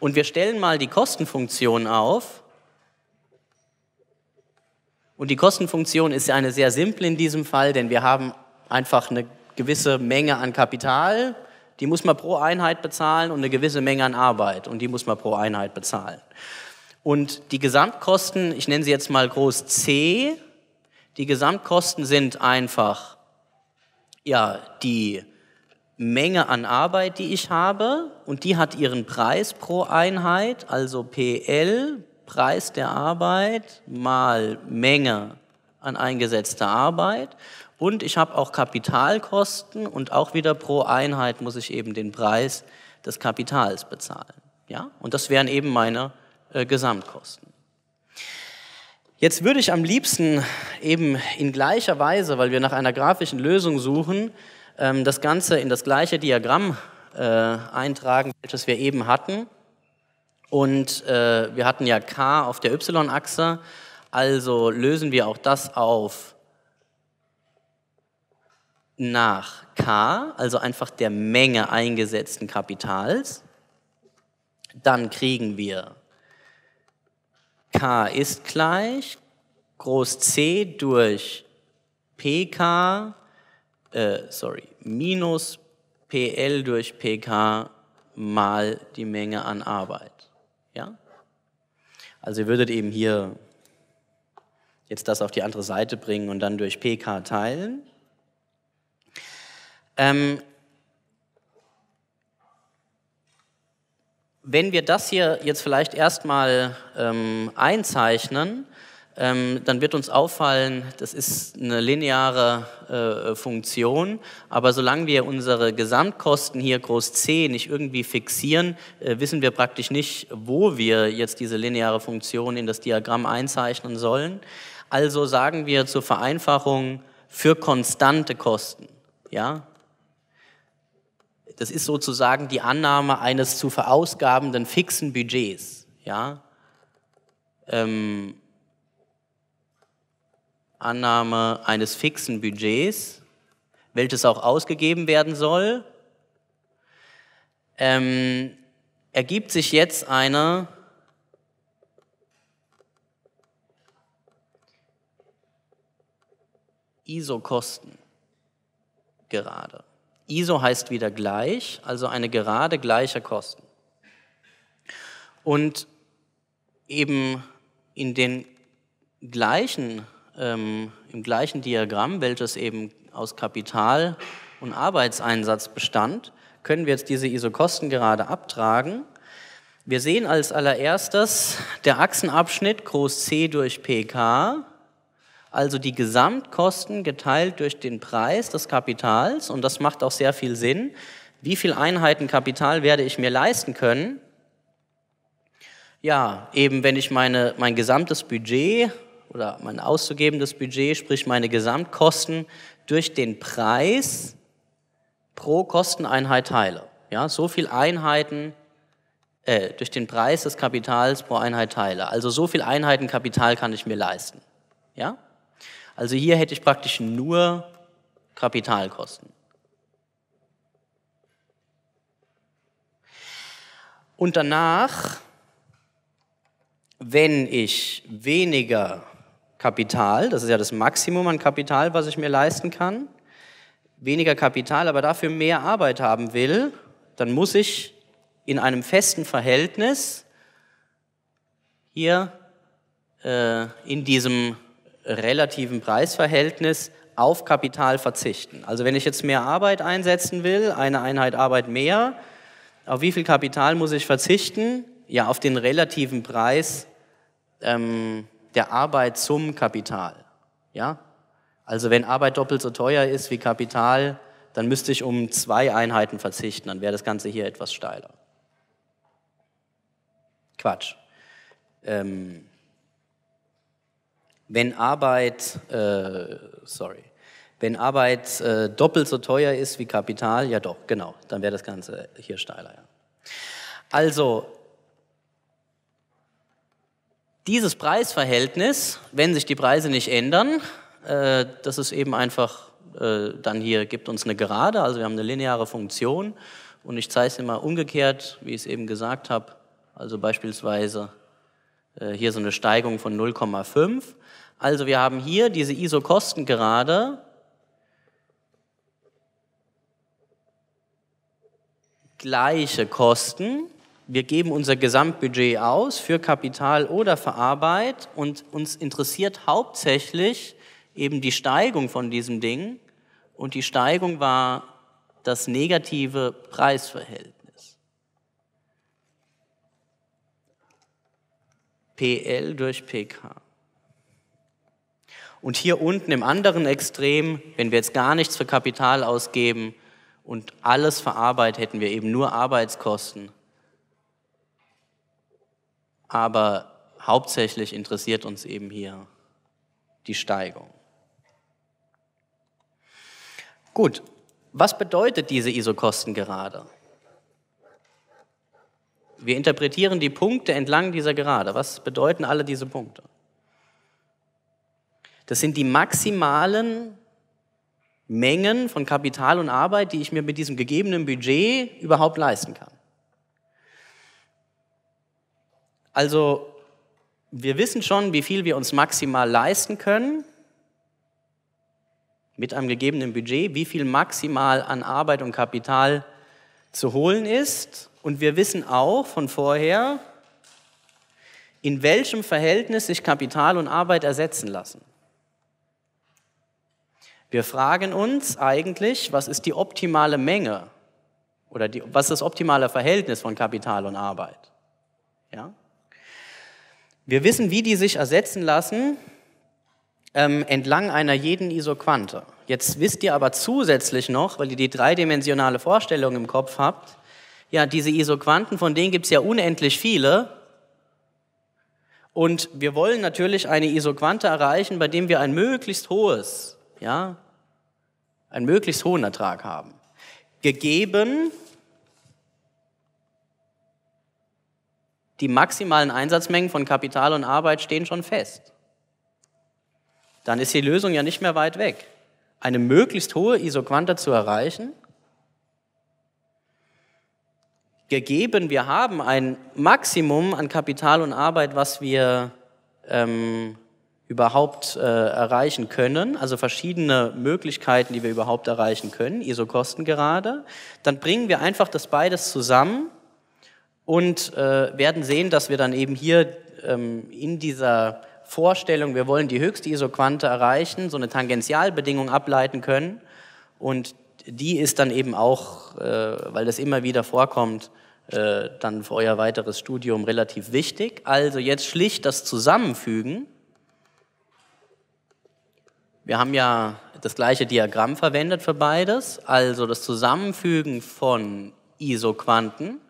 Und wir stellen mal die Kostenfunktion auf. Und die Kostenfunktion ist eine sehr simple in diesem Fall, denn wir haben einfach eine gewisse Menge an Kapital, die muss man pro Einheit bezahlen und eine gewisse Menge an Arbeit und die muss man pro Einheit bezahlen. Und die Gesamtkosten, ich nenne sie jetzt mal groß C, die Gesamtkosten sind einfach ja, die Menge an Arbeit, die ich habe, und die hat ihren Preis pro Einheit, also PL, Preis der Arbeit, mal Menge an eingesetzter Arbeit. Und ich habe auch Kapitalkosten und auch wieder pro Einheit muss ich eben den Preis des Kapitals bezahlen. Ja? Und das wären eben meine äh, Gesamtkosten. Jetzt würde ich am liebsten eben in gleicher Weise, weil wir nach einer grafischen Lösung suchen, ähm, das Ganze in das gleiche Diagramm äh, eintragen, welches wir eben hatten. Und äh, wir hatten ja k auf der y-Achse, also lösen wir auch das auf nach K, also einfach der Menge eingesetzten Kapitals. Dann kriegen wir K ist gleich groß C durch PK äh, sorry, minus PL durch PK mal die Menge an Arbeit. Ja? Also ihr würdet eben hier jetzt das auf die andere Seite bringen und dann durch PK teilen. Ähm, wenn wir das hier jetzt vielleicht erstmal ähm, einzeichnen, ähm, dann wird uns auffallen, das ist eine lineare äh, Funktion, aber solange wir unsere Gesamtkosten hier groß C nicht irgendwie fixieren, äh, wissen wir praktisch nicht, wo wir jetzt diese lineare Funktion in das Diagramm einzeichnen sollen. Also sagen wir zur Vereinfachung für konstante Kosten. Ja, das ist sozusagen die Annahme eines zu verausgabenden fixen Budgets. Ja? Ähm, Annahme eines fixen Budgets, welches auch ausgegeben werden soll, ähm, ergibt sich jetzt eine ISO-Kosten gerade. ISO heißt wieder gleich, also eine gerade gleiche Kosten. Und eben in den gleichen ähm, im gleichen Diagramm, welches eben aus Kapital und Arbeitseinsatz bestand, können wir jetzt diese ISO-Kosten gerade abtragen. Wir sehen als allererstes der Achsenabschnitt groß C durch PK, also die Gesamtkosten geteilt durch den Preis des Kapitals und das macht auch sehr viel Sinn. Wie viele Einheiten Kapital werde ich mir leisten können? Ja, eben wenn ich meine, mein gesamtes Budget oder mein auszugebendes Budget, sprich meine Gesamtkosten, durch den Preis pro Kosteneinheit teile. Ja, so viel Einheiten, äh, durch den Preis des Kapitals pro Einheit teile. Also so viel Einheiten Kapital kann ich mir leisten. Ja? Also hier hätte ich praktisch nur Kapitalkosten. Und danach, wenn ich weniger Kapital, das ist ja das Maximum an Kapital, was ich mir leisten kann, weniger Kapital, aber dafür mehr Arbeit haben will, dann muss ich in einem festen Verhältnis hier äh, in diesem relativen Preisverhältnis auf Kapital verzichten. Also wenn ich jetzt mehr Arbeit einsetzen will, eine Einheit Arbeit mehr, auf wie viel Kapital muss ich verzichten? Ja, auf den relativen Preis ähm, der Arbeit zum Kapital. Ja? Also wenn Arbeit doppelt so teuer ist wie Kapital, dann müsste ich um zwei Einheiten verzichten, dann wäre das Ganze hier etwas steiler. Quatsch. Ähm, wenn Arbeit, äh, sorry, wenn Arbeit äh, doppelt so teuer ist wie Kapital, ja doch, genau, dann wäre das Ganze hier steiler. Ja. Also dieses Preisverhältnis, wenn sich die Preise nicht ändern, äh, das ist eben einfach äh, dann hier, gibt uns eine Gerade, also wir haben eine lineare Funktion und ich zeige es immer umgekehrt, wie ich es eben gesagt habe, also beispielsweise äh, hier so eine Steigung von 0,5. Also wir haben hier diese ISO-Kostengerade, gleiche Kosten, wir geben unser Gesamtbudget aus für Kapital oder für Arbeit und uns interessiert hauptsächlich eben die Steigung von diesem Ding. Und die Steigung war das negative Preisverhältnis. PL durch PK. Und hier unten im anderen Extrem, wenn wir jetzt gar nichts für Kapital ausgeben und alles für Arbeit, hätten wir eben nur Arbeitskosten aber hauptsächlich interessiert uns eben hier die Steigung. Gut, was bedeutet diese Isokostengerade? Wir interpretieren die Punkte entlang dieser Gerade. Was bedeuten alle diese Punkte? Das sind die maximalen Mengen von Kapital und Arbeit, die ich mir mit diesem gegebenen Budget überhaupt leisten kann. Also wir wissen schon, wie viel wir uns maximal leisten können mit einem gegebenen Budget, wie viel maximal an Arbeit und Kapital zu holen ist. Und wir wissen auch von vorher, in welchem Verhältnis sich Kapital und Arbeit ersetzen lassen. Wir fragen uns eigentlich, was ist die optimale Menge oder die, was ist das optimale Verhältnis von Kapital und Arbeit? Ja? Wir wissen, wie die sich ersetzen lassen ähm, entlang einer jeden Isoquante. Jetzt wisst ihr aber zusätzlich noch, weil ihr die dreidimensionale Vorstellung im Kopf habt, ja, diese Isoquanten, von denen gibt es ja unendlich viele. Und wir wollen natürlich eine Isoquante erreichen, bei dem wir ein möglichst hohes, ja, einen möglichst hohen Ertrag haben. Gegeben Die maximalen Einsatzmengen von Kapital und Arbeit stehen schon fest. Dann ist die Lösung ja nicht mehr weit weg. Eine möglichst hohe Isoquante zu erreichen, gegeben, wir haben ein Maximum an Kapital und Arbeit, was wir ähm, überhaupt äh, erreichen können, also verschiedene Möglichkeiten, die wir überhaupt erreichen können, ISO-Kosten gerade, dann bringen wir einfach das beides zusammen und äh, werden sehen, dass wir dann eben hier ähm, in dieser Vorstellung, wir wollen die höchste Isoquante erreichen, so eine Tangentialbedingung ableiten können. Und die ist dann eben auch, äh, weil das immer wieder vorkommt, äh, dann für euer weiteres Studium relativ wichtig. Also jetzt schlicht das Zusammenfügen. Wir haben ja das gleiche Diagramm verwendet für beides, also das Zusammenfügen von Isoquanten